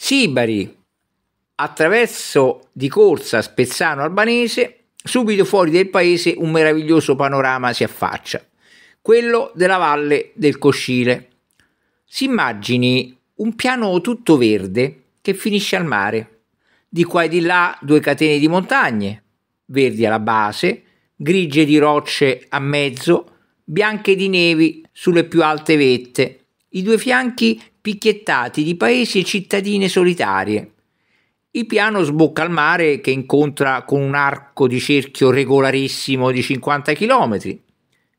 Sibari attraverso di corsa Spezzano Albanese, subito fuori del paese un meraviglioso panorama si affaccia, quello della valle del Coscile. Si immagini un piano tutto verde che finisce al mare, di qua e di là due catene di montagne, verdi alla base, grigie di rocce a mezzo, bianche di nevi sulle più alte vette, i due fianchi picchiettati di paesi e cittadine solitarie. Il piano sbocca al mare che incontra con un arco di cerchio regolarissimo di 50 km.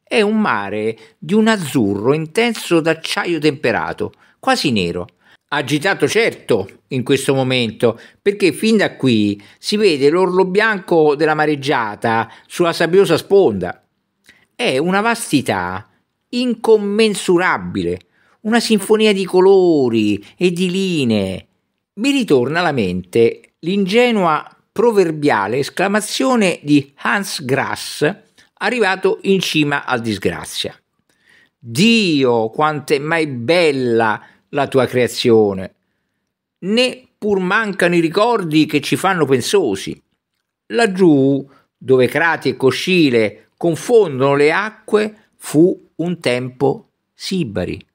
È un mare di un azzurro intenso d'acciaio temperato, quasi nero. Agitato certo in questo momento, perché fin da qui si vede l'orlo bianco della mareggiata sulla sabbiosa sponda. È una vastità incommensurabile una sinfonia di colori e di linee. Mi ritorna alla mente l'ingenua proverbiale esclamazione di Hans Grass, arrivato in cima al disgrazia. Dio, quanto è mai bella la tua creazione! Né pur mancano i ricordi che ci fanno pensosi. Laggiù, dove Crati e Coscile confondono le acque, fu un tempo Sibari.